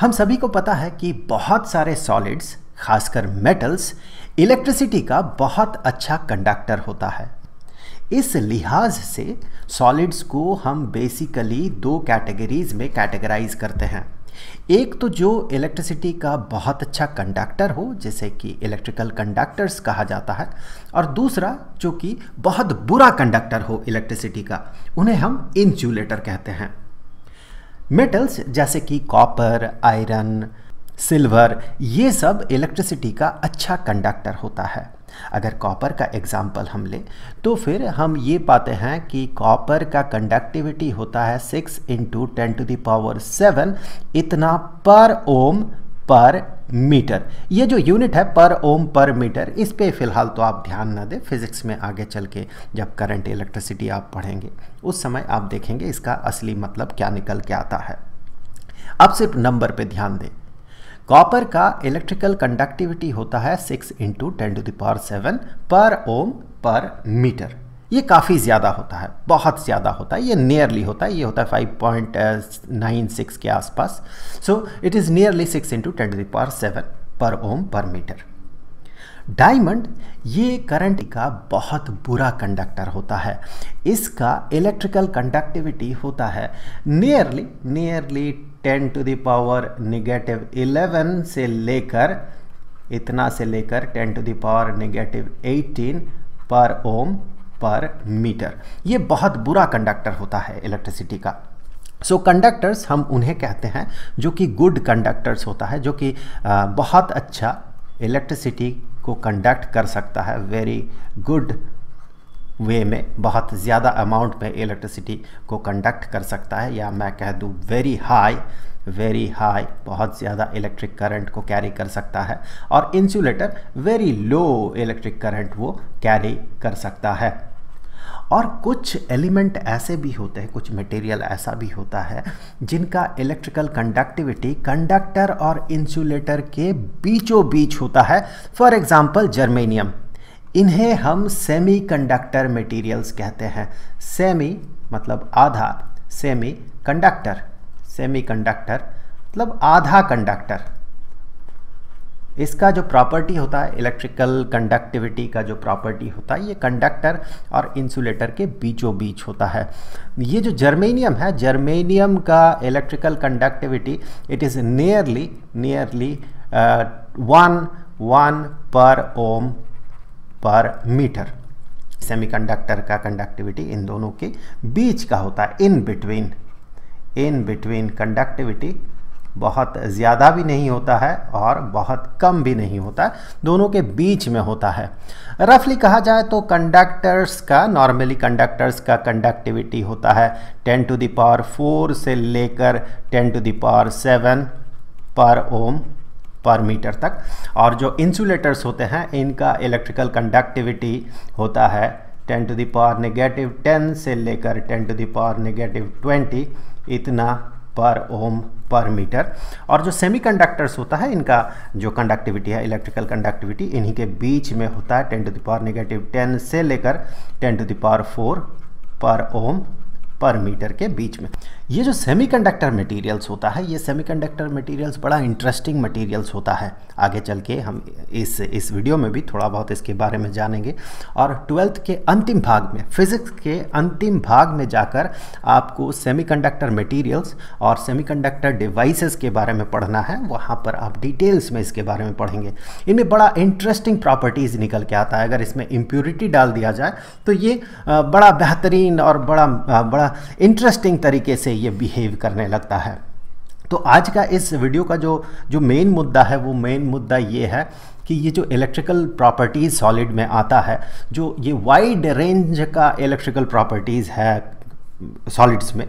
हम सभी को पता है कि बहुत सारे सॉलिड्स खासकर मेटल्स इलेक्ट्रिसिटी का बहुत अच्छा कंडक्टर होता है इस लिहाज से सॉलिड्स को हम बेसिकली दो कैटेगरीज में कैटेगराइज करते हैं एक तो जो इलेक्ट्रिसिटी का बहुत अच्छा कंडक्टर हो जैसे कि इलेक्ट्रिकल कंडक्टर्स कहा जाता है और दूसरा जो कि बहुत बुरा कंडक्टर हो इलेक्ट्रिसिटी का उन्हें हम इंसुलेटर कहते हैं मेटल्स जैसे कि कॉपर आयरन सिल्वर ये सब इलेक्ट्रिसिटी का अच्छा कंडक्टर होता है अगर कॉपर का एग्जाम्पल हम लें तो फिर हम ये पाते हैं कि कॉपर का कंडक्टिविटी होता है six into ten to the power seven इतना पर ओम पर मीटर ये जो यूनिट है पर ओम पर मीटर इस पे फिलहाल तो आप ध्यान ना दें फिजिक्स में आगे चल के जब करंट इलेक्ट्रिसिटी आप पढ़ेंगे उस समय आप देखेंगे इसका असली मतलब क्या निकल के आता है अब सिर्फ नंबर पे ध्यान दें कॉपर का इलेक्ट्रिकल कंडक्टिविटी होता है six into ten to the power seven per ohm per metre ये काफ़ी ज़्यादा होता है बहुत ज़्यादा होता है ये नियरली होता है ये होता है फाइव पॉइंट नाइन सिक्स के आसपास so it is nearly six into ten to the power seven per ohm per metre diamond ये करंट का बहुत बुरा कंडक्टर होता है इसका इलेक्ट्रिकल कंडक्टिविटी होता है nearly nearly ten to the power negative eleven से लेकर इतना से लेकर ten to the power negative eighteen per ohm per metre ये बहुत बुरा कंडक्टर होता है इलेक्ट्रिसिटी का सो so, कंडक्टर्स हम उन्हें कहते हैं जो कि गुड कंडक्टर्स होता है जो कि बहुत अच्छा इलेक्ट्रिसिटी को कंडक्ट कर सकता है वेरी गुड वे में बहुत ज़्यादा अमाउंट में इलेक्ट्रिसिटी को कंडक्ट कर सकता है या मैं कह दूँ वेरी हाई वेरी हाई बहुत ज़्यादा इलेक्ट्रिक करंट को कैरी कर सकता है और insulator very low electric current वो कैरी कर सकता है और कुछ एलिमेंट ऐसे भी होते हैं कुछ मटेरियल ऐसा भी होता है जिनका इलेक्ट्रिकल कंडक्टिविटी कंडक्टर और इंसुलेटर के बीचों बीच होता है फॉर एग्जांपल जर्मेनियम इन्हें हम सेमी कंडक्टर मटीरियल्स कहते हैं सेमी मतलब आधा सेमी कंडक्टर सेमीकंडक्टर मतलब आधा कंडक्टर इसका जो प्रॉपर्टी होता है इलेक्ट्रिकल कंडक्टिविटी का जो प्रॉपर्टी होता है ये कंडक्टर और इंसुलेटर के बीचों बीच होता है ये जो जर्मेनियम है जर्मेनियम का electrical conductivity it is nearly nearly one one per ohm per metre semiconductor का कंडक्टिविटी इन दोनों के बीच का होता है in between in between conductivity बहुत ज़्यादा भी नहीं होता है और बहुत कम भी नहीं होता है दोनों के बीच में होता है रफली कहा जाए तो कंडक्टर्स का नॉर्मली कंडक्टर्स का कंडक्टिविटी होता है 10 टू दावर फोर से लेकर 10 to the power seven per ohm per metre तक और जो इंसुलेटर्स होते हैं इनका इलेक्ट्रिकल कंडक्टिविटी होता है ten to the power negative ten से लेकर ten to the power negative twenty इतना पर ओम पर मीटर और जो सेमीकंडक्टर्स होता है इनका जो कंडक्टिविटी है इलेक्ट्रिकल कंडक्टिविटी इन्हीं के बीच में होता है ten to the power negative ten से लेकर टेन टू दावर फोर पर ओम पर मीटर के बीच में ये जो सेमीकंडक्टर मटेरियल्स होता है ये सेमीकंडक्टर मटेरियल्स बड़ा इंटरेस्टिंग मटेरियल्स होता है आगे चल के हम इस इस वीडियो में भी थोड़ा बहुत इसके बारे में जानेंगे और ट्वेल्थ के अंतिम भाग में फिजिक्स के अंतिम भाग में जाकर आपको सेमीकंडक्टर मटेरियल्स और सेमीकंडक्टर डिवाइसेस के बारे में पढ़ना है वहाँ पर आप डिटेल्स में इसके बारे में पढ़ेंगे इनमें बड़ा इंटरेस्टिंग प्रॉपर्टीज़ निकल के आता है अगर इसमें इम्प्योरिटी डाल दिया जाए तो ये बड़ा बेहतरीन और बड़ा बड़ा इंटरेस्टिंग तरीके से ये बिहेव करने लगता है तो आज का इस वीडियो का जो जो मेन मुद्दा है वो मेन मुद्दा ये है कि ये जो इलेक्ट्रिकल प्रॉपर्टीज़ सॉलिड में आता है जो ये वाइड रेंज का इलेक्ट्रिकल प्रॉपर्टीज़ है सॉलिड्स में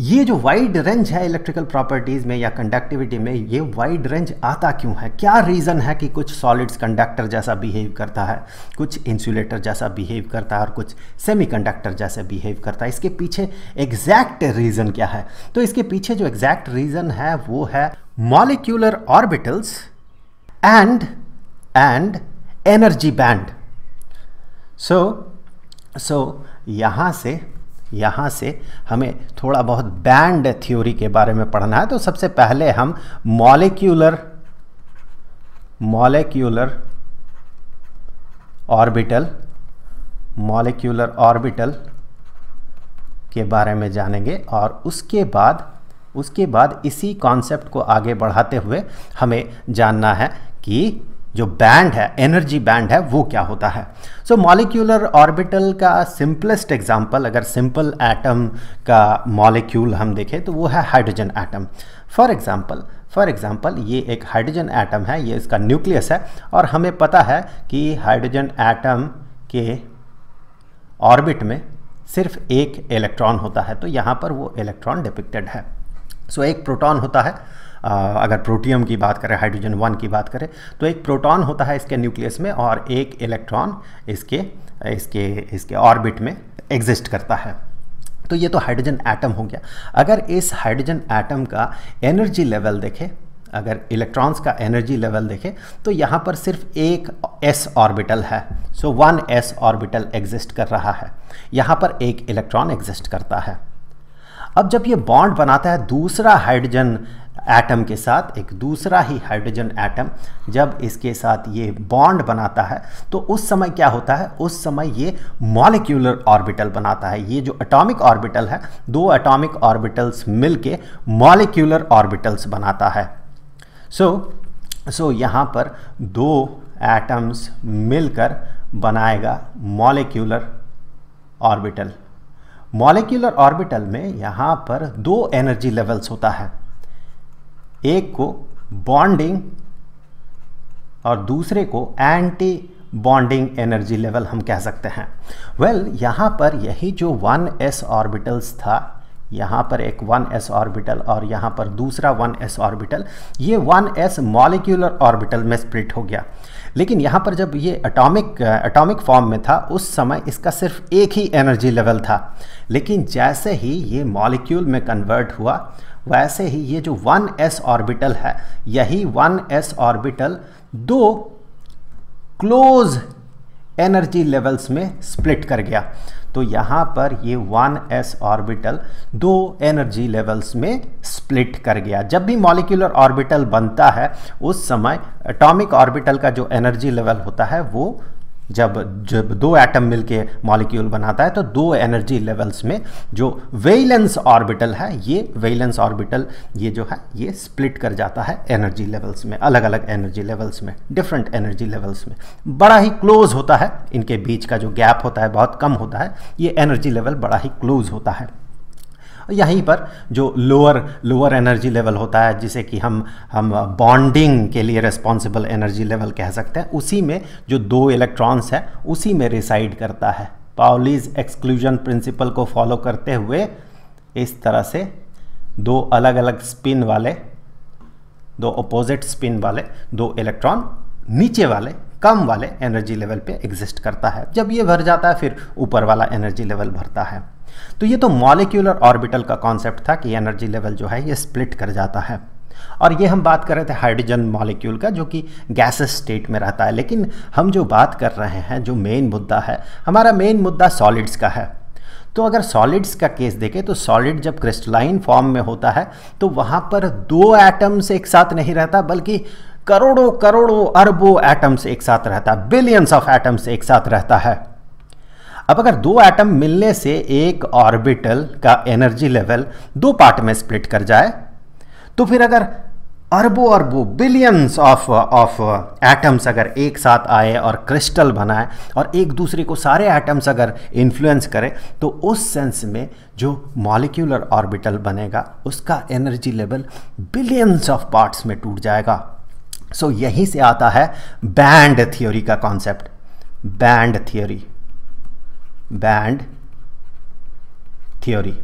ये जो वाइड रेंज है इलेक्ट्रिकल प्रॉपर्टीज़ में या कंडक्टिविटी में ये वाइड रेंज आता क्यों है क्या रीज़न है कि कुछ सॉलिड्स कंडक्टर जैसा बिहेव करता है कुछ इंसुलेटर जैसा बिहेव करता है और कुछ सेमीकंडक्टर जैसा बिहेव करता है इसके पीछे एग्जैक्ट रीज़न क्या है तो इसके पीछे जो एग्जैक्ट रीज़न है वो है molecular orbitals and and energy band so so यहाँ से यहाँ से हमें थोड़ा बहुत बैंड थ्योरी के बारे में पढ़ना है तो सबसे पहले हम molecular molecular orbital molecular orbital के बारे में जानेंगे और उसके बाद उसके बाद इसी कॉन्सेप्ट को आगे बढ़ाते हुए हमें जानना है कि जो बैंड है एनर्जी बैंड है वो क्या होता है सो मॉलिक्यूलर ऑर्बिटल का सिंपलेस्ट एग्जांपल अगर सिंपल एटम का मॉलिक्यूल हम देखें तो वो है hydrogen atom for example for example ये एक हाइड्रोजन एटम है ये इसका न्यूक्लियस है और हमें पता है कि हाइड्रोजन एटम के ऑर्बिट में सिर्फ एक इलेक्ट्रॉन होता है तो यहाँ पर वो इलेक्ट्रॉन डिपिक्टेड है सो so, एक प्रोटॉन होता है अगर प्रोटियम की बात करें हाइड्रोजन वन की बात करें तो एक प्रोटॉन होता है इसके न्यूक्लियस में और एक इलेक्ट्रॉन इसके इसके इसके ऑर्बिट में एग्जिस्ट करता है तो ये तो हाइड्रोजन एटम हो गया अगर इस हाइड्रोजन एटम का एनर्जी लेवल देखें अगर इलेक्ट्रॉन्स का एनर्जी लेवल देखें तो यहाँ पर सिर्फ एक एस ऑर्बिटल है so one S orbital exist कर रहा है यहाँ पर एक इलेक्ट्रॉन एग्जिस्ट करता है अब जब ये बॉन्ड बनाता है दूसरा हाइड्रोजन एटम के साथ एक दूसरा ही हाइड्रोजन एटम जब इसके साथ ये बॉन्ड बनाता है तो उस समय क्या होता है उस समय ये मॉलिक्यूलर ऑर्बिटल बनाता है ये जो एटॉमिक ऑर्बिटल है दो एटॉमिक ऑर्बिटल्स मिलके मॉलिक्यूलर ऑर्बिटल्स बनाता है सो so, सो so यहाँ पर दो एटम्स मिलकर बनाएगा मॉलिक्यूलर ऑर्बिटल मॉलिक्यूलर ऑर्बिटल में यहाँ पर दो एनर्जी लेवल्स होता है एक को बॉन्डिंग और दूसरे को एंटी बॉन्डिंग एनर्जी लेवल हम कह सकते हैं वेल well, यहाँ पर यही जो वन एस ऑर्बिटल्स था यहाँ पर एक वन एस ऑर्बिटल और यहाँ पर दूसरा वन एस ऑर्बिटल ये वन एस मॉलिक्यूलर ऑर्बिटल में स्प्रिट हो गया लेकिन यहाँ पर जब ये एटॉमिक एटॉमिक फॉर्म में था उस समय इसका सिर्फ एक ही एनर्जी लेवल था लेकिन जैसे ही ये मॉलिक्यूल में कन्वर्ट हुआ वैसे ही ये जो 1s ऑर्बिटल है यही 1s ऑर्बिटल दो क्लोज एनर्जी लेवल्स में स्प्लिट कर गया तो यहाँ पर ये वन एस ऑर्बिटल दो एनर्जी लेवल्स में स्प्लिट कर गया जब भी मॉलिकुलर ऑर्बिटल बनता है उस समय एटॉमिक ऑर्बिटल का जो एनर्जी लेवल होता है वो जब जब दो एटम मिलके मॉलिक्यूल बनाता है तो दो एनर्जी लेवल्स में जो वेलेंस ऑर्बिटल है ये वेलेंस ऑर्बिटल ये जो है ये स्प्लिट कर जाता है एनर्जी लेवल्स में अलग अलग एनर्जी लेवल्स में डिफरेंट एनर्जी लेवल्स में बड़ा ही क्लोज होता है इनके बीच का जो गैप होता है बहुत कम होता है ये एनर्जी लेवल बड़ा ही क्लोज होता है यहीं पर जो लोअर लोअर एनर्जी लेवल होता है जिसे कि हम हम बॉन्डिंग के लिए रिस्पॉन्सिबल एनर्जी लेवल कह सकते हैं उसी में जो दो इलेक्ट्रॉन्स है उसी में रिसाइड करता है पाउलीज एक्सक्लूजन प्रिंसिपल को फॉलो करते हुए इस तरह से दो अलग अलग स्पिन वाले दो अपोजिट स्पिन वाले दो इलेक्ट्रॉन नीचे वाले कम वाले एनर्जी लेवल पे एग्जिस्ट करता है जब ये भर जाता है फिर ऊपर वाला एनर्जी लेवल भरता है तो ये तो मॉलिक्यूलर ऑर्बिटल का कॉन्सेप्ट था कि एनर्जी लेवल जो है ये स्प्लिट कर जाता है और ये हम बात कर रहे थे हाइड्रोजन मॉलिक्यूल का जो कि गैसेस स्टेट में रहता है लेकिन हम जो बात कर रहे हैं जो मेन मुद्दा है हमारा मेन मुद्दा सॉलिड्स का है तो अगर सॉलिड्स का केस देखें तो सॉलिड जब क्रिस्टलाइन फॉर्म में होता है तो वहाँ पर दो एटम्स एक साथ नहीं रहता बल्कि करोड़ों करोड़ों अरबों एटम्स एक साथ रहता है बिलियंस ऑफ एटम्स एक साथ रहता है अब अगर दो एटम मिलने से एक ऑर्बिटल का एनर्जी लेवल दो पार्ट में स्प्लिट कर जाए तो फिर अगर अरबों अरबों बिलियंस ऑफ ऑफ एटम्स अगर एक साथ आए और क्रिस्टल बनाए और एक दूसरे को सारे एटम्स अगर इन्फ्लुएंस करें तो उस सेंस में जो मॉलिक्यूलर ऑर्बिटल बनेगा उसका energy level billions of parts में टूट जाएगा सो so, यहीं से आता है बैंड थ्योरी का concept band theory band theory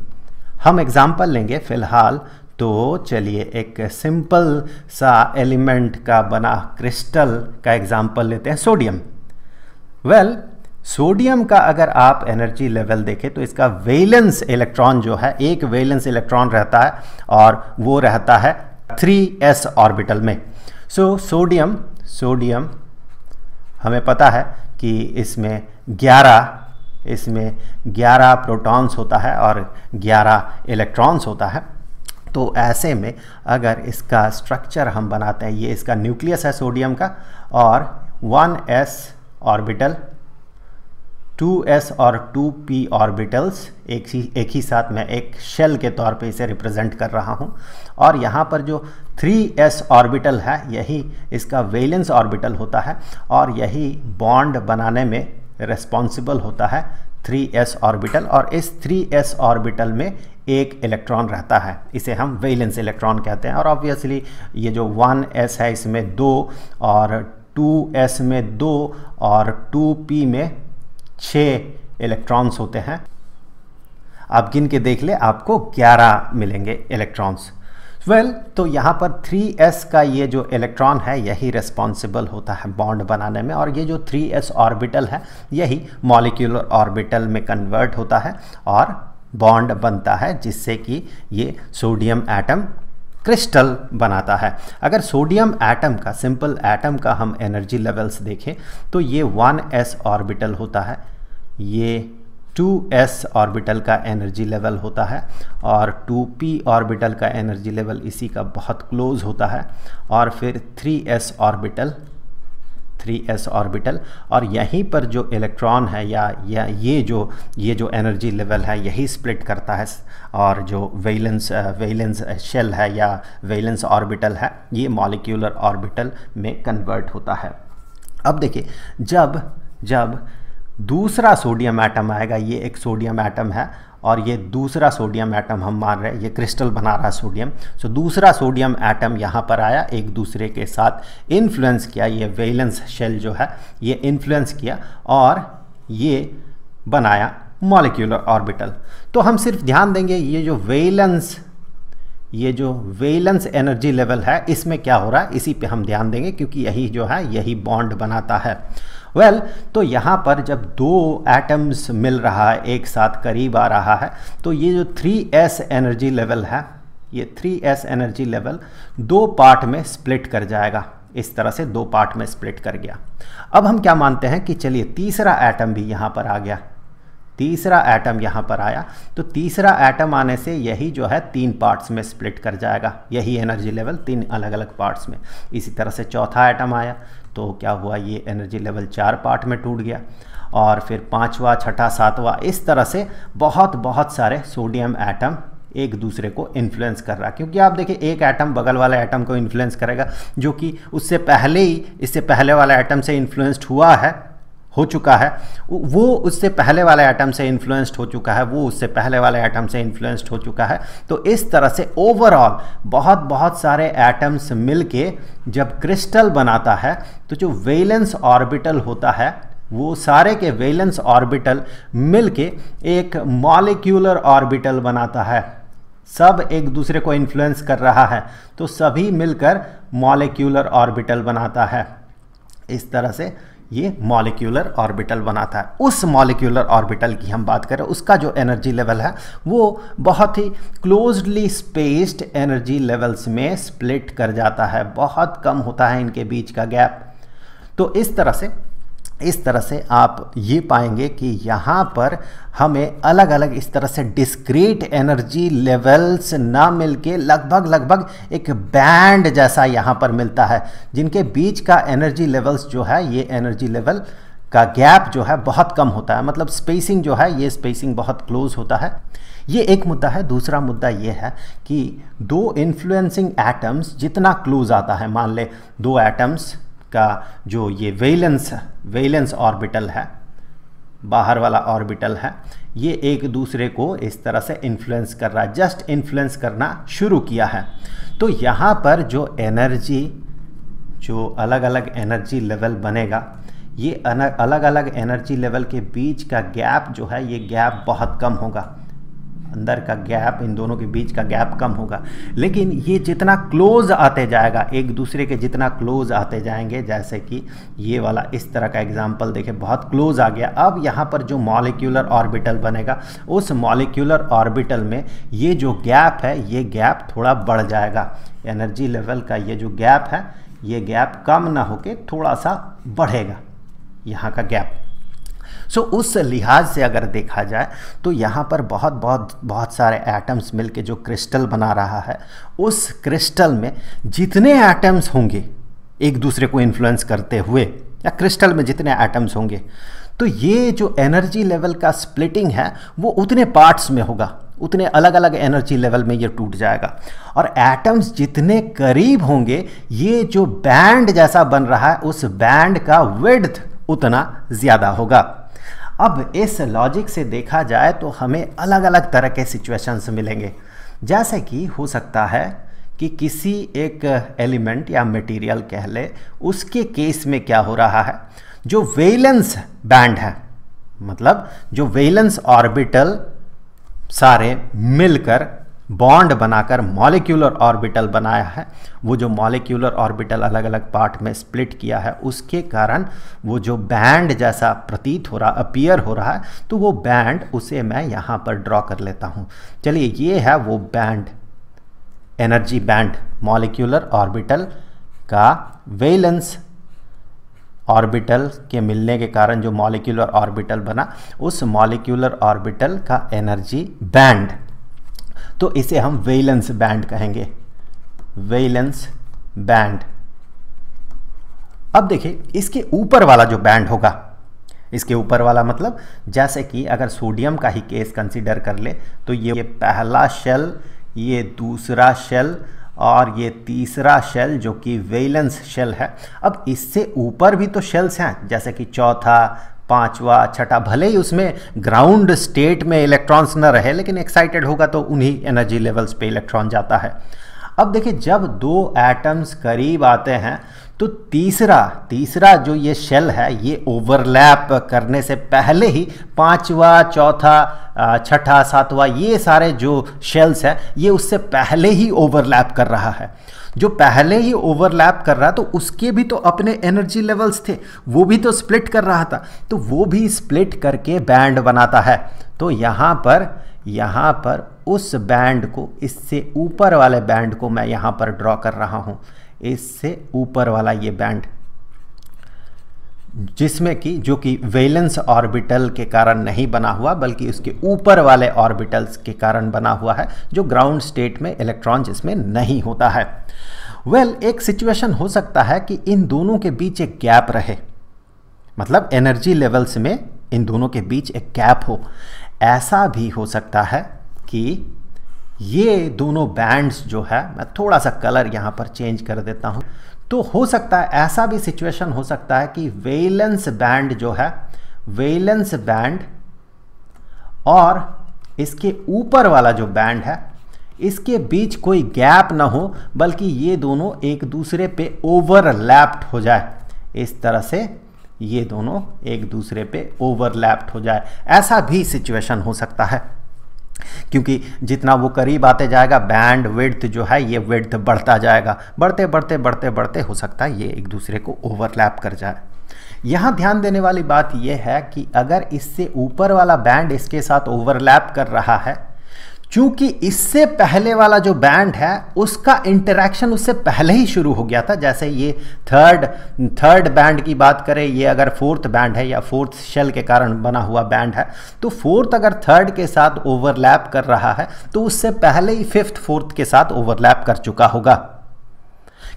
हम एग्जाम्पल लेंगे फिलहाल तो चलिए एक सिंपल सा एलिमेंट का बना क्रिस्टल का एग्जाम्पल लेते हैं सोडियम वेल well, सोडियम का अगर आप एनर्जी लेवल देखें तो इसका वेलेंस इलेक्ट्रॉन जो है एक वेलेंस इलेक्ट्रॉन रहता है और वो रहता है 3s ऑर्बिटल में सो सोडियम सोडियम हमें पता है कि इसमें इसमें 11 प्रोटॉन्स होता है और 11 इलेक्ट्रॉन्स होता है तो ऐसे में अगर इसका स्ट्रक्चर हम बनाते हैं ये इसका न्यूक्लियस है सोडियम का और 1s ऑर्बिटल 2s और 2p ऑर्बिटल्स एक ही एक ही साथ मैं एक शेल के तौर पे इसे रिप्रेजेंट कर रहा हूँ और यहाँ पर जो 3s ऑर्बिटल है यही इसका वेलेंस ऑर्बिटल होता है और यही बॉन्ड बनाने में रेस्पॉन्सिबल होता है थ्री एस ऑर्बिटल और इस थ्री एस ऑर्बिटल में एक इलेक्ट्रॉन रहता है इसे हम वेलेंस इलेक्ट्रॉन कहते हैं और ऑब्वियसली ये जो वन एस है इसमें दो और टू एस में दो और टू पी में छः इलेक्ट्रॉन्स होते हैं आप गिन के देख ले आपको 11 मिलेंगे इलेक्ट्रॉन्स वेल well, तो यहाँ पर 3s का ये जो इलेक्ट्रॉन है यही रिस्पॉन्सिबल होता है बॉन्ड बनाने में और ये जो 3s ऑर्बिटल है यही मॉलिक्यूलर ऑर्बिटल में कन्वर्ट होता है और बॉन्ड बनता है जिससे कि ये सोडियम एटम क्रिस्टल बनाता है अगर सोडियम एटम का सिंपल एटम का हम एनर्जी लेवल्स देखें तो ये 1s ऑर्बिटल होता है ये 2s ऑर्बिटल का एनर्जी लेवल होता है और 2p ऑर्बिटल का एनर्जी लेवल इसी का बहुत क्लोज होता है और फिर 3s ऑर्बिटल 3s ऑर्बिटल और यहीं पर जो इलेक्ट्रॉन है या, या ये जो ये जो एनर्जी लेवल है यही स्प्लिट करता है और जो वेलेंस वेलेंस शेल है या वेलेंस ऑर्बिटल है ये मॉलिक्यूलर ऑर्बिटल में कन्वर्ट होता है अब देखिए जब जब दूसरा सोडियम एटम आएगा ये एक सोडियम एटम है और ये दूसरा सोडियम एटम हम मान रहे हैं ये क्रिस्टल बना रहा है सोडियम सो so, दूसरा सोडियम एटम यहाँ पर आया एक दूसरे के साथ इन्फ्लुएंस किया ये वेलेंस शेल जो है ये इन्फ्लुएंस किया और ये बनाया मॉलिक्यूलर ऑर्बिटल तो हम सिर्फ ध्यान देंगे ये जो वेलेंस ये जो वेलेंस एनर्जी लेवल है इसमें क्या हो रहा है इसी पर हम ध्यान देंगे क्योंकि यही जो है यही बॉन्ड बनाता है वेल well, तो यहाँ पर जब दो एटम्स मिल रहा है एक साथ करीब आ रहा है तो ये जो 3s एनर्जी लेवल है ये 3s एनर्जी लेवल दो पार्ट में स्प्लिट कर जाएगा इस तरह से दो पार्ट में स्प्लिट कर गया अब हम क्या मानते हैं कि चलिए तीसरा एटम भी यहाँ पर आ गया तीसरा एटम यहाँ पर आया तो तीसरा एटम आने से यही जो है तीन पार्ट्स में स्प्लिट कर जाएगा यही एनर्जी लेवल तीन अलग अलग पार्ट्स में इसी तरह से चौथा एटम आया तो क्या हुआ ये एनर्जी लेवल चार पार्ट में टूट गया और फिर पाँचवा छठा सातवा इस तरह से बहुत बहुत सारे सोडियम एटम एक दूसरे को इन्फ्लुएंस कर रहा क्योंकि आप देखिए एक एटम बगल वाले एटम को इन्फ्लुएंस करेगा जो कि उससे पहले ही इससे पहले वाला एटम से इन्फ्लुएंस्ड हुआ है हो चुका है वो उससे पहले वाले एटम से इन्फ्लुएंस्ड हो चुका है वो उससे पहले वाले एटम से इन्फ्लुएंस्ड हो चुका है तो इस तरह से ओवरऑल बहुत बहुत सारे एटम्स मिलके जब क्रिस्टल बनाता है तो जो वेलेंस ऑर्बिटल होता है वो सारे के वेलेंस ऑर्बिटल मिलके एक मॉलिक्यूलर ऑर्बिटल बनाता है सब एक दूसरे को इन्फ्लुएंस कर रहा है तो सभी मिलकर मॉलिक्यूलर ऑर्बिटल बनाता है इस तरह से ये मॉलिक्यूलर ऑर्बिटल बनाता है उस मॉलिक्यूलर ऑर्बिटल की हम बात करें उसका जो एनर्जी लेवल है वो बहुत ही क्लोजली स्पेस्ड एनर्जी लेवल्स में स्प्लिट कर जाता है बहुत कम होता है इनके बीच का गैप तो इस तरह से इस तरह से आप ये पाएंगे कि यहाँ पर हमें अलग अलग इस तरह से डिस्क्रीट एनर्जी लेवल्स ना मिलके लगभग लगभग एक बैंड जैसा यहाँ पर मिलता है जिनके बीच का एनर्जी लेवल्स जो है ये एनर्जी लेवल का गैप जो है बहुत कम होता है मतलब स्पेसिंग जो है ये स्पेसिंग बहुत क्लोज होता है ये एक मुद्दा है दूसरा मुद्दा ये है कि दो इन्फ्लुएंसिंग एटम्स जितना क्लोज आता है मान ले दो एटम्स का जो ये वेलेंस वेलेंस ऑर्बिटल है बाहर वाला ऑर्बिटल है ये एक दूसरे को इस तरह से इन्फ्लुएंस कर रहा है जस्ट इन्फ्लुएंस करना शुरू किया है तो यहाँ पर जो एनर्जी जो अलग अलग एनर्जी लेवल बनेगा ये अलग अलग एनर्जी लेवल के बीच का गैप जो है ये गैप बहुत कम होगा अंदर का गैप इन दोनों के बीच का गैप कम होगा लेकिन ये जितना क्लोज आते जाएगा एक दूसरे के जितना क्लोज आते जाएंगे जैसे कि ये वाला इस तरह का एग्जाम्पल देखें बहुत क्लोज आ गया अब यहाँ पर जो मॉलिक्यूलर ऑर्बिटल बनेगा उस मॉलिक्यूलर ऑर्बिटल में ये जो गैप है ये गैप थोड़ा बढ़ जाएगा एनर्जी लेवल का ये जो गैप है ये गैप कम ना होके थोड़ा सा बढ़ेगा यहाँ का गैप सो उस लिहाज से अगर देखा जाए तो यहाँ पर बहुत बहुत बहुत सारे एटम्स मिलके जो क्रिस्टल बना रहा है उस क्रिस्टल में जितने एटम्स होंगे एक दूसरे को इन्फ्लुएंस करते हुए या क्रिस्टल में जितने एटम्स होंगे तो ये जो एनर्जी लेवल का स्प्लिटिंग है वो उतने पार्ट्स में होगा उतने अलग अलग एनर्जी लेवल में ये टूट जाएगा और एटम्स जितने करीब होंगे ये जो बैंड जैसा बन रहा है उस बैंड का विड्थ उतना ज़्यादा होगा अब इस लॉजिक से देखा जाए तो हमें अलग अलग तरह के सिचुएशंस मिलेंगे जैसे कि हो सकता है कि किसी एक एलिमेंट या मटेरियल कह ले उसके केस में क्या हो रहा है जो वेलेंस बैंड है मतलब जो वेलेंस ऑर्बिटल सारे मिलकर बॉन्ड बनाकर मॉलिक्यूलर ऑर्बिटल बनाया है वो जो मॉलिक्यूलर ऑर्बिटल अलग अलग पार्ट में स्प्लिट किया है उसके कारण वो जो बैंड जैसा प्रतीत हो रहा अपीयर हो रहा है तो वो बैंड उसे मैं यहाँ पर ड्रॉ कर लेता हूँ चलिए ये है वो band energy band molecular orbital का वेलेंस ऑर्बिटल के मिलने के कारण जो मॉलिक्यूलर ऑर्बिटल बना उस मॉलिक्यूलर ऑर्बिटल का एनर्जी बैंड तो इसे हम वेलेंस बैंड कहेंगे वेलेंस बैंड अब देखिए इसके ऊपर वाला जो बैंड होगा इसके ऊपर वाला मतलब जैसे कि अगर सोडियम का ही केस कंसिडर कर ले तो ये पहला शेल ये दूसरा शेल और ये तीसरा शेल जो कि वेलेंस शेल है अब इससे ऊपर भी तो शेल्स हैं जैसे कि चौथा पांचवा छठा भले ही उसमें ग्राउंड स्टेट में इलेक्ट्रॉन्स न रहे लेकिन एक्साइटेड होगा तो उन्हीं एनर्जी लेवल्स पे इलेक्ट्रॉन जाता है अब देखिए जब दो एटम्स करीब आते हैं तो तीसरा तीसरा जो ये शेल है ये ओवरलैप करने से पहले ही पांचवा चौथा छठा सातवा ये सारे जो शेल्स हैं ये उससे पहले ही ओवरलैप कर रहा है जो पहले ही ओवरलैप कर रहा तो उसके भी तो अपने एनर्जी लेवल्स थे वो भी तो स्प्लिट कर रहा था तो वो भी स्प्लिट करके बैंड बनाता है तो यहाँ पर यहाँ पर उस बैंड को इससे ऊपर वाले बैंड को मैं यहाँ पर ड्रॉ कर रहा हूँ इससे ऊपर वाला ये बैंड जिसमें कि जो कि वेलेंस ऑर्बिटल के कारण नहीं बना हुआ बल्कि उसके ऊपर वाले ऑर्बिटल्स के कारण बना हुआ है जो ग्राउंड स्टेट में इलेक्ट्रॉन जिसमें नहीं होता है वेल well, एक सिचुएशन हो सकता है कि इन दोनों के बीच एक गैप रहे मतलब एनर्जी लेवल्स में इन दोनों के बीच एक गैप हो ऐसा भी हो सकता है कि ये दोनों बैंड्स जो है मैं थोड़ा सा कलर यहाँ पर चेंज कर देता हूँ तो हो सकता है ऐसा भी सिचुएशन हो सकता है कि वेलेंस बैंड जो है वेलेंस बैंड और इसके ऊपर वाला जो बैंड है इसके बीच कोई गैप ना हो बल्कि ये दोनों एक दूसरे पे ओवरलैप्ड हो जाए इस तरह से ये दोनों एक दूसरे पे ओवरलैप्ड हो जाए ऐसा भी सिचुएशन हो सकता है क्योंकि जितना वो करीब आते जाएगा बैंड विड्थ जो है ये विड्थ बढ़ता जाएगा बढ़ते बढ़ते बढ़ते बढ़ते हो सकता है ये एक दूसरे को ओवरलैप कर जाए यहाँ ध्यान देने वाली बात यह है कि अगर इससे ऊपर वाला बैंड इसके साथ ओवरलैप कर रहा है क्योंकि इससे पहले वाला जो बैंड है उसका इंटरेक्शन उससे पहले ही शुरू हो गया था जैसे ये थर्ड थर्ड बैंड की बात करें ये अगर फोर्थ बैंड है या फोर्थ शेल के कारण बना हुआ बैंड है तो फोर्थ अगर थर्ड के साथ ओवरलैप कर रहा है तो उससे पहले ही फिफ्थ फोर्थ के साथ ओवरलैप कर चुका होगा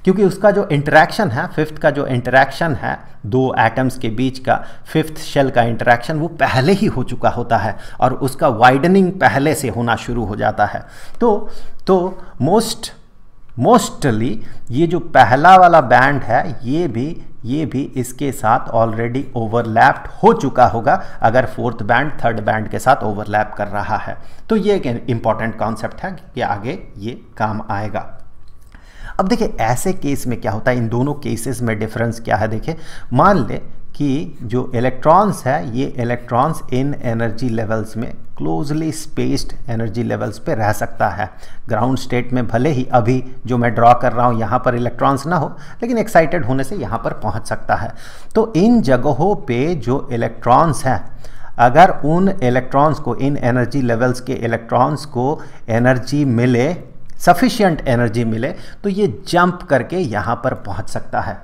क्योंकि उसका जो इंटरेक्शन है फिफ्थ का जो इंटरेक्शन है दो एटम्स के बीच का फिफ्थ शेल का इंटरेक्शन वो पहले ही हो चुका होता है और उसका वाइडनिंग पहले से होना शुरू हो जाता है तो तो मोस्ट मोस्टली ये जो पहला वाला बैंड है ये भी ये भी इसके साथ ऑलरेडी ओवरलैप्ड हो चुका होगा अगर फोर्थ बैंड थर्ड बैंड के साथ ओवरलैप कर रहा है तो ये एक इम्पॉर्टेंट कॉन्सेप्ट है कि आगे ये काम आएगा अब देखिए ऐसे केस में क्या होता है इन दोनों केसेस में डिफरेंस क्या है देखिए मान ले कि जो इलेक्ट्रॉन्स है ये इलेक्ट्रॉन्स इन एनर्जी लेवल्स में क्लोजली स्पेस्ड एनर्जी लेवल्स पे रह सकता है ग्राउंड स्टेट में भले ही अभी जो मैं ड्रॉ कर रहा हूँ यहाँ पर इलेक्ट्रॉन्स ना हो लेकिन एक्साइटेड होने से यहाँ पर पहुँच सकता है तो इन जगहों पे जो इलेक्ट्रॉन्स हैं अगर उन इलेक्ट्रॉन्स को इन एनर्जी लेवल्स के इलेक्ट्रॉन्स को एनर्जी मिले सफिशियंट एनर्जी मिले तो ये जंप करके यहां पर पहुंच सकता है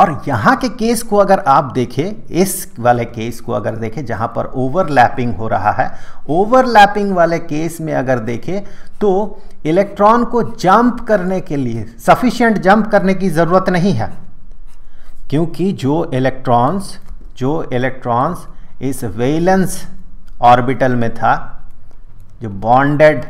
और यहां के केस को अगर आप देखें इस वाले केस को अगर देखें जहां पर ओवरलैपिंग हो रहा है ओवरलैपिंग वाले केस में अगर देखें तो इलेक्ट्रॉन को जंप करने के लिए सफिशियंट जंप करने की ज़रूरत नहीं है क्योंकि जो इलेक्ट्रॉन्स जो इलेक्ट्रॉन्स इस वेलेंस ऑर्बिटल में था जो बॉन्डेड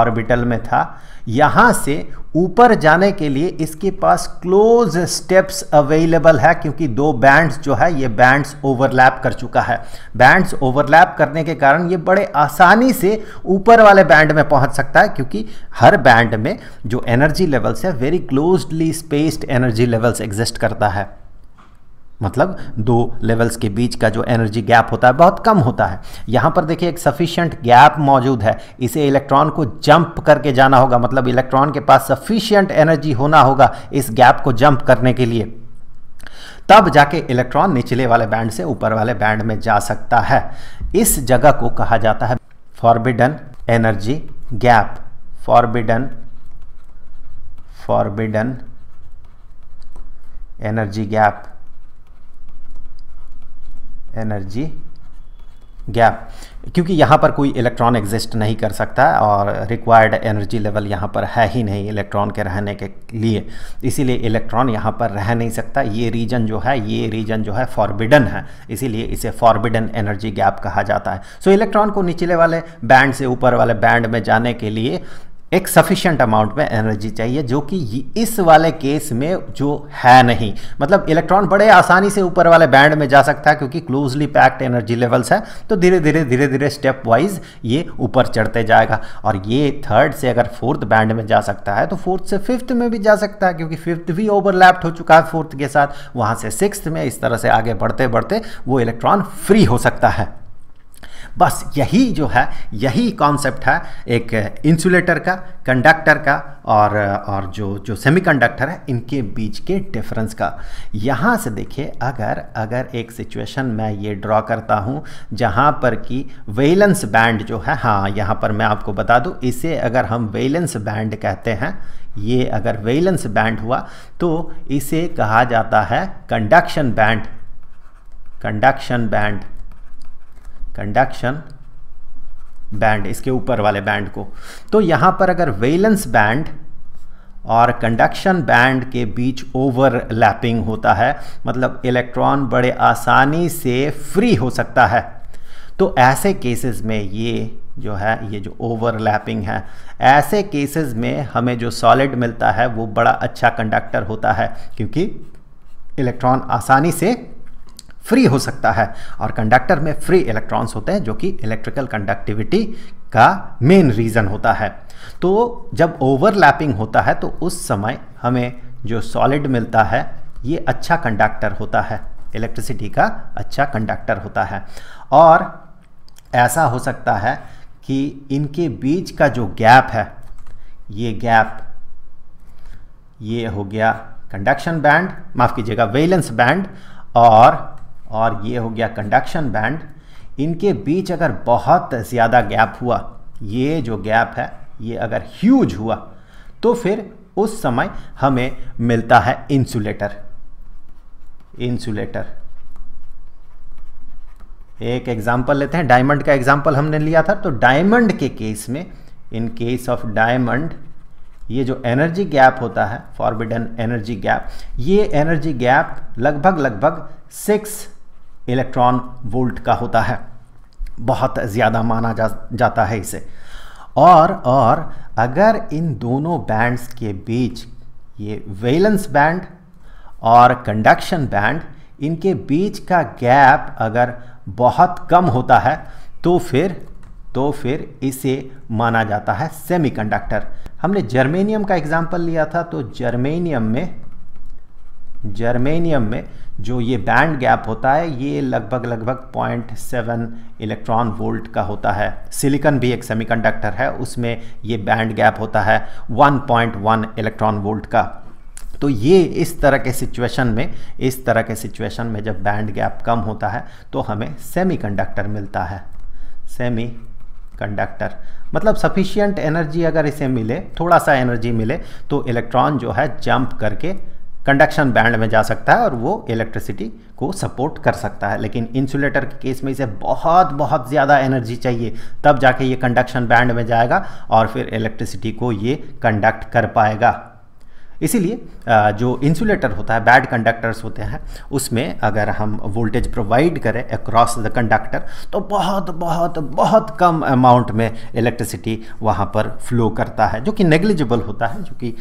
ऑर्बिटल में था यहाँ से ऊपर जाने के लिए इसके पास क्लोज स्टेप्स अवेलेबल है क्योंकि दो बैंड्स जो है ये बैंड्स ओवरलैप कर चुका है बैंड्स ओवरलैप करने के कारण ये बड़े आसानी से ऊपर वाले बैंड में पहुंच सकता है क्योंकि हर बैंड में जो एनर्जी लेवल्स है very closely spaced energy levels exist करता है मतलब दो लेवल्स के बीच का जो एनर्जी गैप होता है बहुत कम होता है यहाँ पर देखिए एक सफिशियंट गैप मौजूद है इसे इलेक्ट्रॉन को जंप करके जाना होगा मतलब इलेक्ट्रॉन के पास सफिशियंट एनर्जी होना होगा इस गैप को जंप करने के लिए तब जाके इलेक्ट्रॉन निचले वाले बैंड से ऊपर वाले बैंड में जा सकता है इस जगह को कहा जाता है forbidden energy gap forbidden forbidden energy gap energy gap क्योंकि यहाँ पर कोई इलेक्ट्रॉन एग्जिस्ट नहीं कर सकता और रिक्वायर्ड एनर्जी लेवल यहाँ पर है ही नहीं इलेक्ट्रॉन के रहने के लिए इसीलिए इलेक्ट्रॉन यहाँ पर रह नहीं सकता ये रीजन जो है ये रीजन जो है फॉरबिडन है इसीलिए इसे फॉरबिडन एनर्जी गैप कहा जाता है सो so, इलेक्ट्रॉन को निचले वाले बैंड से ऊपर वाले बैंड में जाने के लिए एक सफिशियंट अमाउंट में एनर्जी चाहिए जो कि इस वाले केस में जो है नहीं मतलब इलेक्ट्रॉन बड़े आसानी से ऊपर वाले बैंड में जा सकता है क्योंकि क्लोजली पैक्ड एनर्जी लेवल्स है तो धीरे धीरे धीरे धीरे स्टेप वाइज ये ऊपर चढ़ते जाएगा और ये थर्ड से अगर फोर्थ बैंड में जा सकता है तो फोर्थ से फिफ्थ में भी जा सकता है क्योंकि फिफ्थ भी ओवरलैप्ड हो चुका है फोर्थ के साथ वहाँ से सिक्स में इस तरह से आगे बढ़ते बढ़ते वो इलेक्ट्रॉन फ्री हो सकता है बस यही जो है यही कॉन्सेप्ट है एक इंसुलेटर का कंडक्टर का और और जो जो सेमीकंडक्टर है इनके बीच के डिफरेंस का यहाँ से देखिए अगर अगर एक सिचुएशन मैं ये ड्रॉ करता हूँ जहाँ पर कि वेलेंस बैंड जो है हाँ यहाँ पर मैं आपको बता दूँ इसे अगर हम वेलेंस बैंड कहते हैं ये अगर वेलेंस बैंड हुआ तो इसे कहा जाता है conduction band conduction band conduction band इसके ऊपर वाले बैंड को तो यहाँ पर अगर वेलेंस बैंड और कंडक्शन बैंड के बीच ओवरलैपिंग होता है मतलब इलेक्ट्रॉन बड़े आसानी से फ्री हो सकता है तो ऐसे केसेस में ये जो है ये जो ओवरलैपिंग है ऐसे केसेस में हमें जो सॉलिड मिलता है वो बड़ा अच्छा कंडक्टर होता है क्योंकि इलेक्ट्रॉन आसानी से फ्री हो सकता है और कंडक्टर में फ्री इलेक्ट्रॉन्स होते हैं जो कि इलेक्ट्रिकल कंडक्टिविटी का मेन रीज़न होता है तो जब ओवरलैपिंग होता है तो उस समय हमें जो सॉलिड मिलता है ये अच्छा कंडक्टर होता है इलेक्ट्रिसिटी का अच्छा कंडक्टर होता है और ऐसा हो सकता है कि इनके बीच का जो गैप है ये गैप ये हो गया कंडक्शन बैंड माफ़ कीजिएगा वेलेंस बैंड और और ये हो गया कंडक्शन बैंड इनके बीच अगर बहुत ज़्यादा गैप हुआ ये जो गैप है ये अगर ह्यूज हुआ तो फिर उस समय हमें मिलता है इंसुलेटर इंसुलेटर एक एग्जाम्पल लेते हैं डायमंड का एग्जाम्पल हमने लिया था तो डायमंड के केस में इन केस ऑफ डायमंड ये जो एनर्जी गैप होता है फॉरबिडन एनर्जी गैप ये एनर्जी गैप लगभग लगभग सिक्स इलेक्ट्रॉन वोल्ट का होता है बहुत ज़्यादा माना जा जाता है इसे और और अगर इन दोनों बैंड्स के बीच ये वेलेंस बैंड और कंडक्शन बैंड इनके बीच का गैप अगर बहुत कम होता है तो फिर तो फिर इसे माना जाता है सेमीकंडक्टर हमने जर्मेनियम का एग्जाम्पल लिया था तो जर्मेनियम में जर्मेनियम में जो ये बैंड गैप होता है ये लगभग लगभग 0.7 इलेक्ट्रॉन वोल्ट का होता है सिलिकॉन भी एक सेमीकंडक्टर है उसमें ये बैंड गैप होता है 1.1 इलेक्ट्रॉन वोल्ट का तो ये इस तरह के सिचुएशन में इस तरह के सिचुएशन में जब बैंड गैप कम होता है तो हमें सेमीकंडक्टर मिलता है सेमी कंडक्टर मतलब सफिशियंट एनर्जी अगर इसे मिले थोड़ा सा एनर्जी मिले तो इलेक्ट्रॉन जो है जंप करके कंडक्शन बैंड में जा सकता है और वो इलेक्ट्रिसिटी को सपोर्ट कर सकता है लेकिन इंसुलेटर के केस में इसे बहुत बहुत ज़्यादा एनर्जी चाहिए तब जाके ये कंडक्शन बैंड में जाएगा और फिर इलेक्ट्रिसिटी को ये कंडक्ट कर पाएगा इसीलिए जो इंसुलेटर होता है बैड कंडक्टर्स होते हैं उसमें अगर हम वोल्टेज प्रोवाइड करें अक्रॉस द कंडक्टर तो बहुत बहुत बहुत कम अमाउंट में इलेक्ट्रिसिटी वहाँ पर फ्लो करता है जो कि नेग्लिजिबल होता है जो कि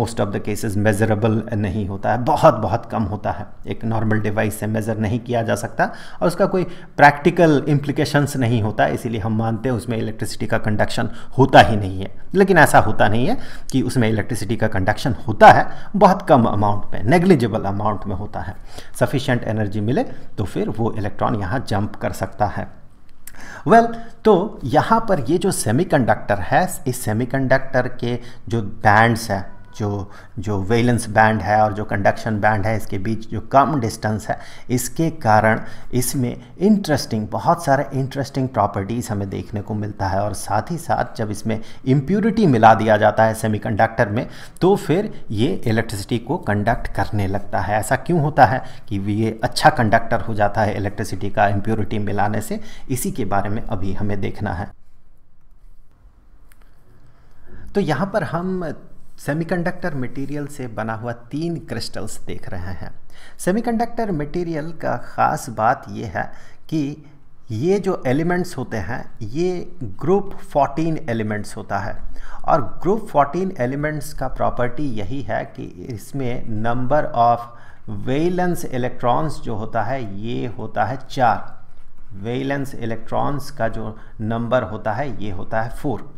most of the cases measurable नहीं होता है बहुत बहुत कम होता है एक नॉर्मल डिवाइस से मेज़र नहीं किया जा सकता और उसका कोई प्रैक्टिकल इम्प्लीकेशंस नहीं होता इसीलिए हम मानते हैं उसमें इलेक्ट्रिसिटी का कंडक्शन होता ही नहीं है लेकिन ऐसा होता नहीं है कि उसमें इलेक्ट्रिसिटी का कंडक्शन होता होता है बहुत कम अमाउंट में नेग्लिजिबल अमाउंट में होता है सफिशेंट एनर्जी मिले तो फिर वो इलेक्ट्रॉन यहाँ जंप कर सकता है वेल well, तो यहाँ पर ये जो सेमीकंडक्टर है इस सेमीकंडक्टर के जो बैंड्स हैं जो जो वेलेंस बैंड है और जो कंडक्शन बैंड है इसके बीच जो कम डिस्टेंस है इसके कारण इसमें इंटरेस्टिंग बहुत सारे इंटरेस्टिंग प्रॉपर्टीज़ हमें देखने को मिलता है और साथ ही साथ जब इसमें इम्प्योरिटी मिला दिया जाता है सेमीकंडक्टर में तो फिर ये इलेक्ट्रिसिटी को कंडक्ट करने लगता है ऐसा क्यों होता है कि ये अच्छा कंडक्टर हो जाता है इलेक्ट्रिसिटी का इम्प्योरिटी मिलाने से इसी के बारे में अभी हमें देखना है तो यहाँ पर हम सेमीकंडक्टर मटेरियल से बना हुआ तीन क्रिस्टल्स देख रहे हैं सेमीकंडक्टर मटेरियल का ख़ास बात ये है कि ये जो एलिमेंट्स होते हैं ये ग्रुप 14 एलिमेंट्स होता है और ग्रुप 14 एलिमेंट्स का प्रॉपर्टी यही है कि इसमें नंबर ऑफ वेलेंस इलेक्ट्रॉन्स जो होता है ये होता है चार वेलेंस इलेक्ट्रॉन्स का जो नंबर होता है ये होता है फोर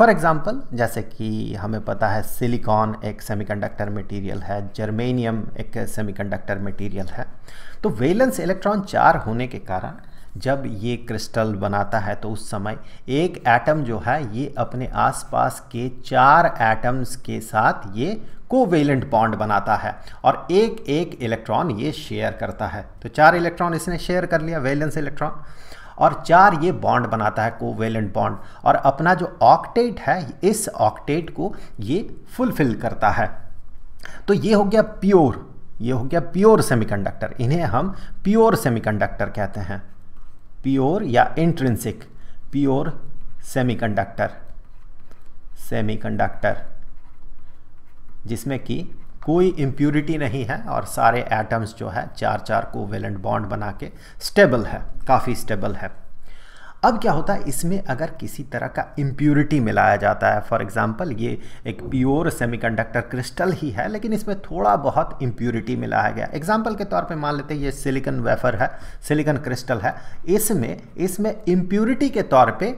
फॉर एग्ज़ाम्पल जैसे कि हमें पता है सिलिकॉन एक सेमीकंडक्टर मटेरियल है जर्मेनियम एक सेमीकंडक्टर मटेरियल है तो वेलेंस इलेक्ट्रॉन चार होने के कारण जब ये क्रिस्टल बनाता है तो उस समय एक एटम जो है ये अपने आसपास के चार एटम्स के साथ ये कोवेलेंट बॉन्ड बनाता है और एक एक इलेक्ट्रॉन ये शेयर करता है तो चार इलेक्ट्रॉन इसने शेयर कर लिया वेलेंस इलेक्ट्रॉन और चार ये बॉन्ड बनाता है कोवेलेंट बॉन्ड और अपना जो ऑक्टेट है इस ऑक्टेट को ये फुलफिल करता है तो ये हो गया प्योर ये हो गया प्योर सेमीकंडक्टर इन्हें हम प्योर सेमीकंडक्टर कहते हैं प्योर या इंट्रेंसिक प्योर सेमीकंडक्टर सेमीकंडक्टर जिसमें कि कोई इम्प्यूरिटी नहीं है और सारे एटम्स जो है चार चार को वेलेंट बॉन्ड बना के स्टेबल है काफ़ी स्टेबल है अब क्या होता है इसमें अगर किसी तरह का इम्प्योरिटी मिलाया जाता है फॉर एग्जांपल ये एक प्योर सेमीकंडक्टर क्रिस्टल ही है लेकिन इसमें थोड़ा बहुत इम्प्योरिटी मिलाया गया एग्जांपल के तौर पे मान लेते हैं ये सिलिकन वेफर है सिलिकन क्रिस्टल है इसमें इसमें इम्प्योरिटी के तौर पे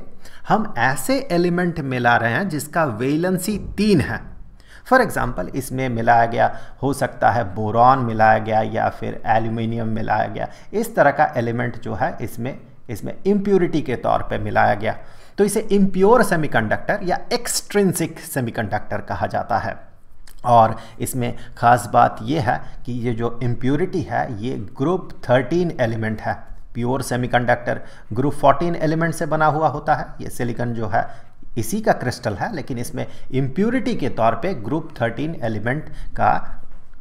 हम ऐसे एलिमेंट मिला रहे हैं जिसका वेलेंसी तीन है फॉर एग्ज़ाम्पल इसमें मिलाया गया हो सकता है बोरॉन मिलाया गया या फिर एल्यूमिनियम मिलाया गया इस तरह का एलिमेंट जो है इसमें इसमें इम्प्योरिटी के तौर पर मिलाया गया तो इसे इम्प्योर सेमीकंडक्टर या एक्सट्रेंसिक सेमीकंडक्टर कहा जाता है और इसमें ख़ास बात यह है कि ये जो इम्प्योरिटी है ये ग्रुप 13 एलिमेंट है प्योर सेमीकंडक्टर ग्रुप 14 एलिमेंट से बना हुआ होता है ये सिलिकन जो है इसी का क्रिस्टल है लेकिन इसमें इम्प्योरिटी के तौर पे ग्रुप थर्टीन एलिमेंट का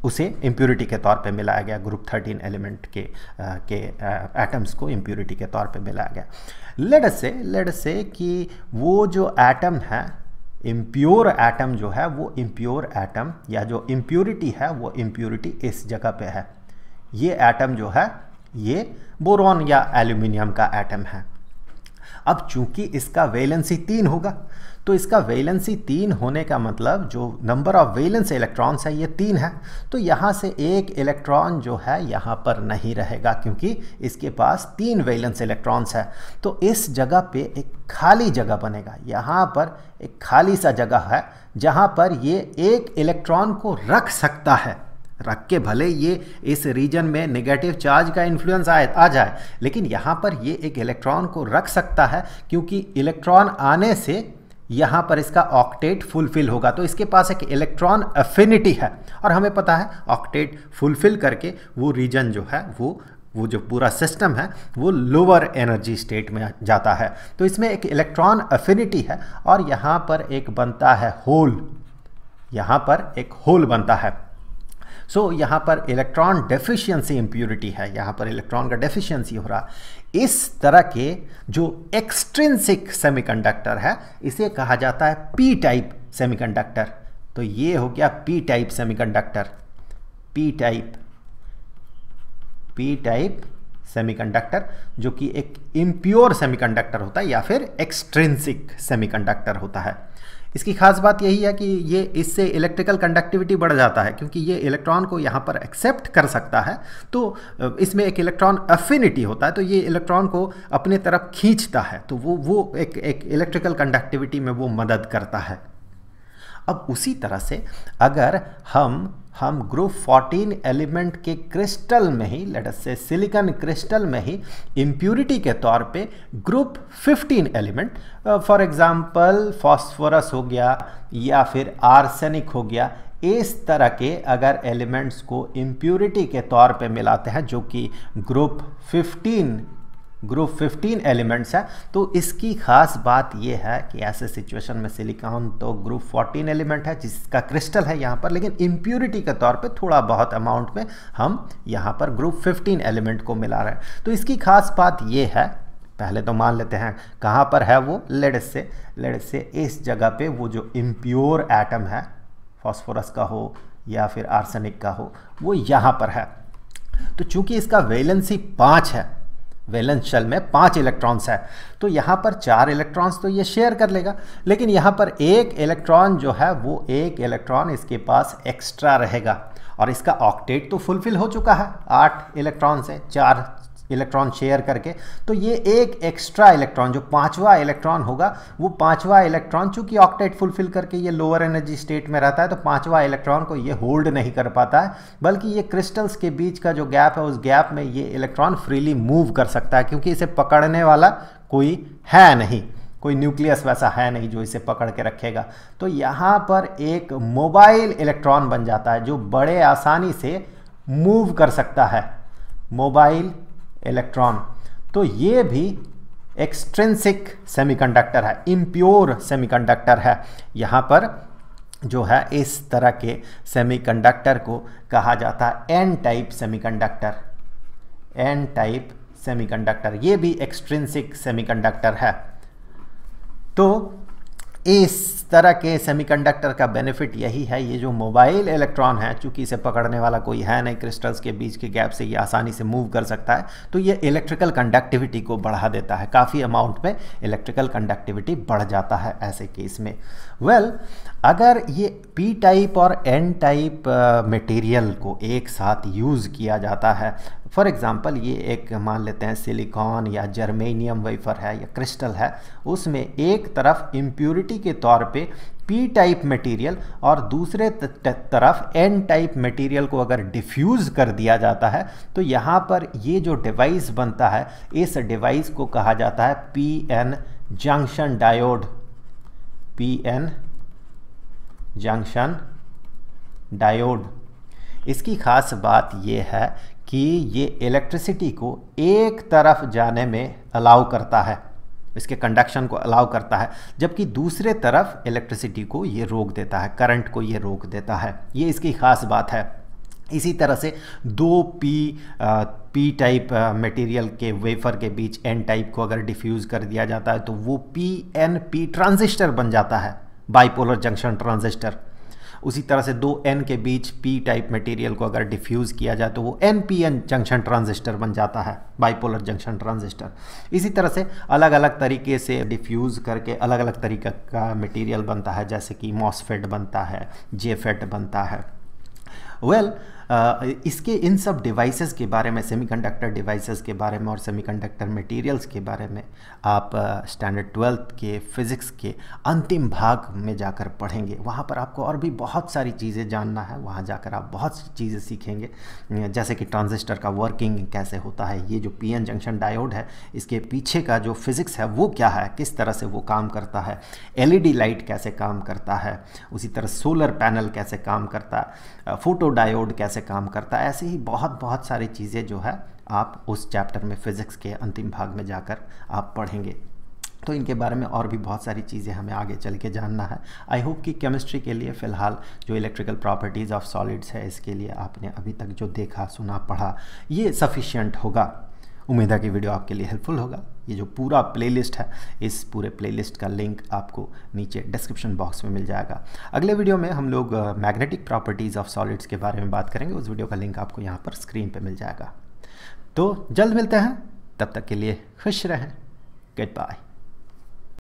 उसे इम्प्योरिटी के तौर पे मिलाया गया ग्रुप थर्टीन एलिमेंट के आ, के एटम्स को इम्प्योरिटी के तौर पे मिलाया गया लेट से लेट से कि वो जो एटम है इम्प्योर एटम जो है वो इम्प्योर एटम या जो इम्प्योरिटी है वो इम्प्योरिटी इस जगह पे है ये एटम जो है ये बोरॉन या एल्यूमिनियम का एटम है अब चूंकि इसका वेलेंसी तीन होगा तो इसका वेलेंसी तीन होने का मतलब जो नंबर ऑफ वेलेंस इलेक्ट्रॉन्स है ये तीन है तो यहाँ से एक इलेक्ट्रॉन जो है यहाँ पर नहीं रहेगा क्योंकि इसके पास तीन वेलेंस इलेक्ट्रॉन्स है तो इस जगह पे एक खाली जगह बनेगा यहाँ पर एक खाली सा जगह है जहाँ पर ये एक इलेक्ट्रॉन को रख सकता है रख के भले ये इस रीजन में नेगेटिव चार्ज का इन्फ्लुएंस आए आ जाए लेकिन यहाँ पर ये एक इलेक्ट्रॉन को रख सकता है क्योंकि इलेक्ट्रॉन आने से यहाँ पर इसका ऑक्टेट फुलफिल होगा तो इसके पास एक इलेक्ट्रॉन अफिनिटी है और हमें पता है ऑक्टेट फुलफिल करके वो रीजन जो है वो वो जो पूरा सिस्टम है वो लोअर एनर्जी स्टेट में जाता है तो इसमें एक इलेक्ट्रॉन अफिनिटी है और यहाँ पर एक बनता है होल यहाँ पर एक होल बनता है सो so, यहाँ पर इलेक्ट्रॉन डेफिशिएंसी इम्प्योरिटी है यहाँ पर इलेक्ट्रॉन का डेफिशिएंसी हो रहा इस तरह के जो एक्सट्रिंसिक सेमीकंडक्टर है इसे कहा जाता है पी टाइप सेमीकंडक्टर तो ये हो गया P type semiconductor P type P type semiconductor जो कि एक इम्प्योर सेमीकंडक्टर होता है या फिर एक्सट्रिंसिक सेमीकंडक्टर होता है इसकी खास बात यही है कि ये इससे इलेक्ट्रिकल कंडक्टिविटी बढ़ जाता है क्योंकि ये इलेक्ट्रॉन को यहाँ पर एक्सेप्ट कर सकता है तो इसमें एक इलेक्ट्रॉन अफिनिटी होता है तो ये इलेक्ट्रॉन को अपने तरफ खींचता है तो वो वो एक एक इलेक्ट्रिकल कंडक्टिविटी में वो मदद करता है अब उसी तरह से अगर हम हम ग्रुप 14 एलिमेंट के क्रिस्टल में ही लेटस से सिलिकॉन क्रिस्टल में ही इम्प्यूरिटी के तौर पे group 15 element for example phosphorus हो गया या फिर आर्सेनिक हो गया इस तरह के अगर एलिमेंट्स को इम्प्यूरिटी के तौर पे मिलाते हैं जो कि ग्रुप 15 ग्रुप 15 एलिमेंट्स है तो इसकी खास बात यह है कि ऐसे सिचुएशन में सिलिकॉन तो ग्रुप 14 एलिमेंट है जिसका क्रिस्टल है यहाँ पर लेकिन इम्प्योरिटी के तौर पे थोड़ा बहुत अमाउंट में हम यहाँ पर ग्रुप 15 एलिमेंट को मिला रहे हैं तो इसकी खास बात यह है पहले तो मान लेते हैं कहाँ पर है वो लेडस से लेडस से इस जगह पर वो जो इम्प्योर एटम है फॉस्फोरस का हो या फिर आर्सनिक का हो वो यहाँ पर है तो चूंकि इसका वेलेंसी पाँच है वैलेंस शेल में पांच इलेक्ट्रॉन्स है तो यहाँ पर चार इलेक्ट्रॉन्स तो ये शेयर कर लेगा लेकिन यहाँ पर एक इलेक्ट्रॉन जो है वो एक इलेक्ट्रॉन इसके पास एक्स्ट्रा रहेगा और इसका ऑक्टेट तो फुलफिल हो चुका है आठ इलेक्ट्रॉन से चार इलेक्ट्रॉन शेयर करके तो ये एक एक्स्ट्रा इलेक्ट्रॉन जो पांचवा इलेक्ट्रॉन होगा वो पांचवा इलेक्ट्रॉन चूंकि ऑक्टेट फुलफिल करके ये लोअर एनर्जी स्टेट में रहता है तो पांचवा इलेक्ट्रॉन को ये होल्ड नहीं कर पाता है बल्कि ये क्रिस्टल्स के बीच का जो गैप है उस गैप में ये इलेक्ट्रॉन फ्रीली मूव कर सकता है क्योंकि इसे पकड़ने वाला कोई है नहीं कोई न्यूक्लियस वैसा है नहीं जो इसे पकड़ के रखेगा तो यहाँ पर एक मोबाइल इलेक्ट्रॉन बन जाता है जो बड़े आसानी से मूव कर सकता है मोबाइल इलेक्ट्रॉन तो ये भी एक्सट्रेंसिक सेमीकंडक्टर है इम्प्योर सेमीकंडक्टर है यहाँ पर जो है इस तरह के सेमीकंडक्टर को कहा जाता है N type semiconductor N type semiconductor ये भी एक्सट्रेंसिक सेमीकंडक्टर है तो इस तरह के सेमीकंडक्टर का बेनिफिट यही है ये जो मोबाइल इलेक्ट्रॉन है चूंकि इसे पकड़ने वाला कोई है नहीं क्रिस्टल्स के बीच के गैप से ये आसानी से मूव कर सकता है तो ये इलेक्ट्रिकल कंडक्टिविटी को बढ़ा देता है काफ़ी अमाउंट में इलेक्ट्रिकल कंडक्टिविटी बढ़ जाता है ऐसे केस में वेल well, अगर ये पी टाइप और एन टाइप मटेरियल को एक साथ यूज़ किया जाता है फॉर एग्ज़ाम्पल ये एक मान लेते हैं सिलिकॉन या जर्मेनियम वेफर है या क्रिस्टल है उसमें एक तरफ इम्प्योरिटी के तौर पे पी टाइप मटेरियल और दूसरे तरफ एन टाइप मटेरियल को अगर डिफ्यूज़ कर दिया जाता है तो यहाँ पर ये जो डिवाइस बनता है इस डिवाइस को कहा जाता है P N junction diode P N junction diode इसकी खास बात यह है कि ये इलेक्ट्रिसिटी को एक तरफ जाने में अलाउ करता है इसके कंडक्शन को अलाउ करता है जबकि दूसरे तरफ इलेक्ट्रिसिटी को ये रोक देता है करंट को ये रोक देता है ये इसकी ख़ास बात है इसी तरह से दो पी आ, पी टाइप मटेरियल के वेफर के बीच एन टाइप को अगर डिफ्यूज़ कर दिया जाता है तो वो पी एन पी ट्रांजिस्टर बन जाता है बाइपोलर जंक्शन ट्रांजिस्टर उसी तरह से दो एन के बीच पी टाइप मटेरियल को अगर डिफ्यूज़ किया जाए तो वो N P N junction transistor बन जाता है बाइपोलर जंक्शन ट्रांजिस्टर इसी तरह से अलग अलग तरीके से डिफ्यूज़ करके अलग अलग तरीके का मटेरियल बनता है जैसे कि मॉसफेट बनता है जे बनता है वेल well, इसके इन सब डिवाइसेस के बारे में सेमीकंडक्टर डिवाइसेस के बारे में और सेमीकंडक्टर मटेरियल्स के बारे में आप स्टैंडर्ड ट्वेल्थ के फिज़िक्स के अंतिम भाग में जाकर पढ़ेंगे वहाँ पर आपको और भी बहुत सारी चीज़ें जानना है वहाँ जाकर आप बहुत सी चीज़ें सीखेंगे जैसे कि ट्रांजिस्टर का वर्किंग कैसे होता है ये जो पी जंक्शन डायोड है इसके पीछे का जो फिज़िक्स है वो क्या है किस तरह से वो काम करता है एल लाइट e कैसे काम करता है उसी तरह सोलर पैनल कैसे काम करता है फोटो डायोड कैसे काम करता है ऐसे ही बहुत बहुत सारी चीज़ें जो है आप उस चैप्टर में फिज़िक्स के अंतिम भाग में जाकर आप पढ़ेंगे तो इनके बारे में और भी बहुत सारी चीज़ें हमें आगे चल के जानना है आई होप कि केमिस्ट्री के लिए फ़िलहाल जो इलेक्ट्रिकल प्रॉपर्टीज़ ऑफ सॉलिड्स है इसके लिए आपने अभी तक जो देखा सुना पढ़ा ये सफिशियंट होगा उम्मीद है कि वीडियो आपके लिए हेल्पफुल होगा ये जो पूरा प्लेलिस्ट है इस पूरे प्लेलिस्ट का लिंक आपको नीचे डिस्क्रिप्शन बॉक्स में मिल जाएगा अगले वीडियो में हम लोग मैग्नेटिक प्रॉपर्टीज़ ऑफ सॉलिड्स के बारे में बात करेंगे उस वीडियो का लिंक आपको यहाँ पर स्क्रीन पर मिल जाएगा तो जल्द मिलते हैं तब तक के लिए खुश रहें गुड बाय